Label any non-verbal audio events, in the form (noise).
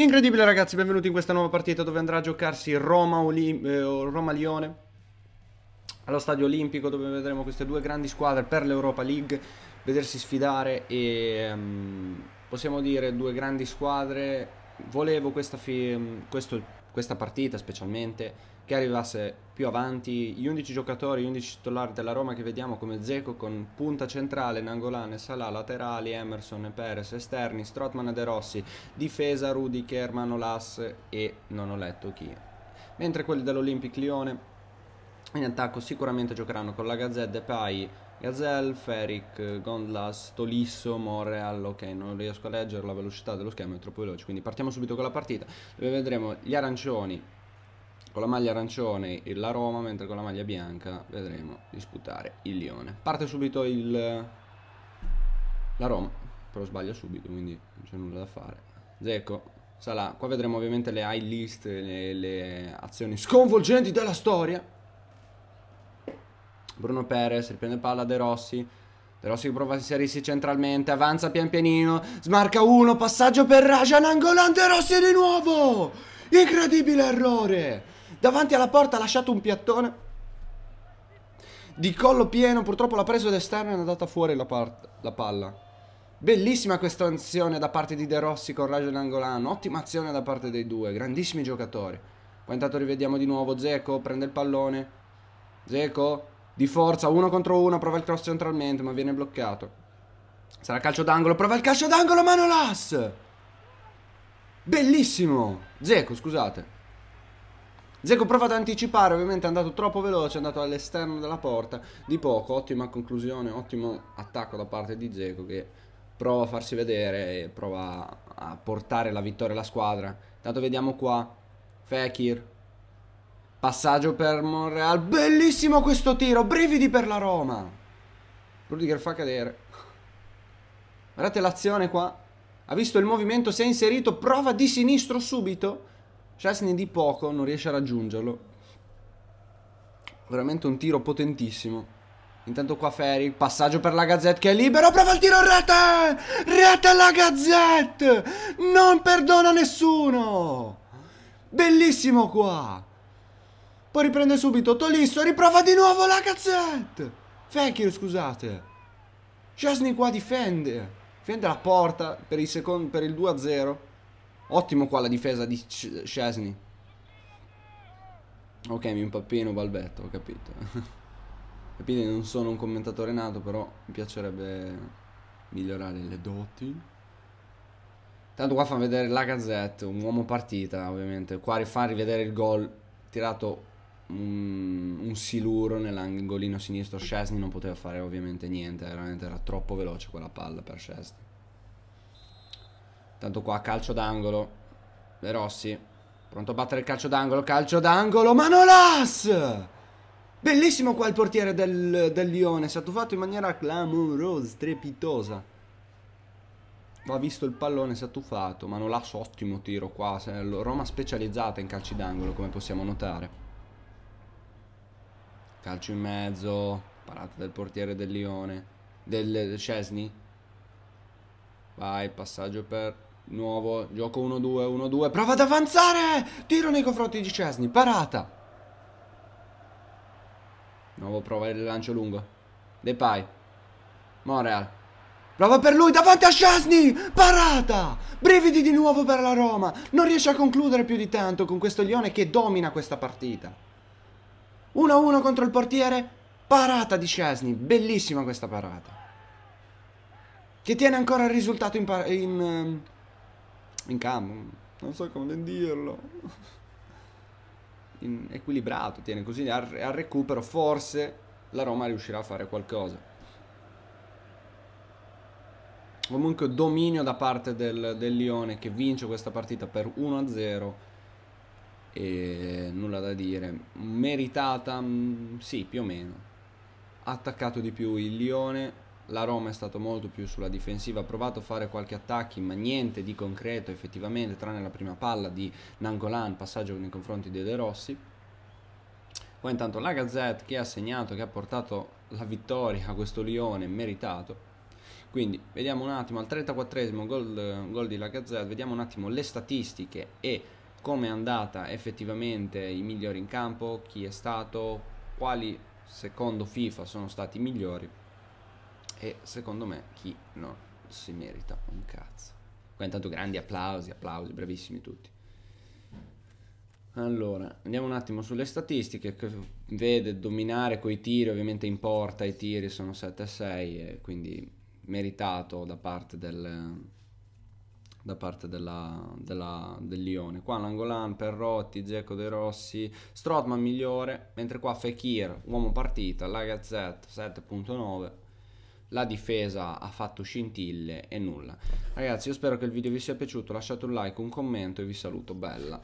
Incredibile ragazzi, benvenuti in questa nuova partita dove andrà a giocarsi Roma-Lione Roma eh, allo stadio olimpico dove vedremo queste due grandi squadre per l'Europa League vedersi sfidare e um, possiamo dire due grandi squadre. Volevo questo questa partita specialmente, che arrivasse più avanti gli 11 giocatori, gli 11 titolari della Roma che vediamo come Zeco con punta centrale, Nangolan e Salah, laterali Emerson e Perez, esterni Strotman e De Rossi, difesa Rudiker, Manolas e non ho letto chi. Mentre quelli dell'Olympic Lione in attacco sicuramente giocheranno con la Gazzè, Depay, Gazelle, Feric, Gondlas, Tolisso, Morreal, ok non riesco a leggere la velocità dello schema è troppo veloce quindi partiamo subito con la partita dove vedremo gli arancioni con la maglia arancione e la Roma mentre con la maglia bianca vedremo disputare il Lione parte subito il, la Roma però sbaglio subito quindi non c'è nulla da fare Zecco Salah qua vedremo ovviamente le high list le, le azioni sconvolgenti della storia Bruno Perez, riprende palla De Rossi. De Rossi prova a inserirsi centralmente, avanza pian pianino, smarca uno, passaggio per Rajan, Angolan De Rossi di nuovo! Incredibile errore! Davanti alla porta ha lasciato un piattone di collo pieno, purtroppo l'ha preso d'esterno e è andata fuori la, la palla. Bellissima questa azione da parte di De Rossi con Rajan Angolan, ottima azione da parte dei due, grandissimi giocatori. Poi intanto rivediamo di nuovo Zeco, prende il pallone. Zeco di forza, uno contro uno, prova il cross centralmente, ma viene bloccato. Sarà calcio d'angolo, prova il calcio d'angolo, Manolas! Bellissimo! Zeco, scusate. Zeco prova ad anticipare, ovviamente è andato troppo veloce, è andato all'esterno della porta di poco, ottima conclusione, ottimo attacco da parte di Zeco che prova a farsi vedere e prova a portare la vittoria alla squadra. Tanto vediamo qua Fekir Passaggio per Monreal. Bellissimo questo tiro. Brividi per la Roma. Rudiger fa cadere. Guardate l'azione qua. Ha visto il movimento, si è inserito. Prova di sinistro subito. Chesney di poco, non riesce a raggiungerlo. Veramente un tiro potentissimo. Intanto qua Ferri, passaggio per la Gazzetta che è libero, prova il tiro, rete! Rete la Gazzetta! Non perdona nessuno! Bellissimo qua! Poi riprende subito. Tolisso riprova di nuovo la cazzetta. Fekir, scusate. Chesney qua difende. Difende la porta per il, secondo, per il 2-0. Ottimo qua la difesa di Chesney. Ok, mi impappino Balbetto, ho capito. (laughs) Capite, non sono un commentatore nato, però mi piacerebbe migliorare le doti. Tanto qua fa vedere la gazzetta, un uomo partita ovviamente. Qua fa rivedere il gol tirato un, un, siluro nell'angolino sinistro. Scesni non poteva fare ovviamente niente, veramente era troppo veloce quella palla per Scesni. Tanto qua calcio d'angolo, De Rossi, pronto a battere il calcio d'angolo, calcio d'angolo, Manolas! Bellissimo qua il portiere del, del Lione, si è tuffato in maniera clamorosa, strepitosa Va visto il pallone, si è tuffato, Manolas, ottimo tiro qua. Roma specializzata in calci d'angolo, come possiamo notare calcio in mezzo, parata del portiere del Lione, del, del Cesni. Vai, passaggio per nuovo, gioco 1-2, 1-2, prova ad avanzare! Tiro nei confronti di Cesni, parata! Nuovo prova il lancio lungo. Depay. Montreal. Prova per lui davanti a Chesney! Parata! Brividi di nuovo per la Roma! Non riesce a concludere più di tanto con questo Lione che domina questa partita. 1-1 contro il portiere, parata di Cesny, bellissima questa parata. Che tiene ancora il risultato in, in, ehm, in campo, non so come dirlo. In equilibrato, tiene così al, al recupero, forse la Roma riuscirà a fare qualcosa. Comunque dominio da parte del, del Lione che vince questa partita per 1-0 e nulla da dire. Meritata, mm, sì, più o meno. ha Attaccato di più il Lione, la Roma è stato molto più sulla difensiva, ha provato a fare qualche attacco ma niente di concreto effettivamente, tranne la prima palla di Nangolan, passaggio nei confronti dei De Rossi. Poi intanto la Gazzetta che ha segnato, che ha portato la vittoria a questo Lione meritato. Quindi vediamo un attimo al 34esimo gol, gol di la Gazzetta, vediamo un attimo le statistiche e come è andata effettivamente i migliori in campo, chi è stato, quali secondo FIFA sono stati i migliori e secondo me chi non si merita un cazzo. Qua intanto grandi applausi, applausi, bravissimi tutti. Allora, andiamo un attimo sulle statistiche che vede dominare coi tiri, ovviamente in porta i tiri sono 7 a 6 quindi meritato da parte del, da parte della, della, del Lione. Qua Nangolan, Perrotti, Zecco De Rossi, Strotman migliore, mentre qua Fekir, uomo partita, la Gazzetta 7.9. La difesa ha fatto scintille e nulla. Ragazzi, io spero che il video vi sia piaciuto. Lasciate un like, un commento e vi saluto. Bella.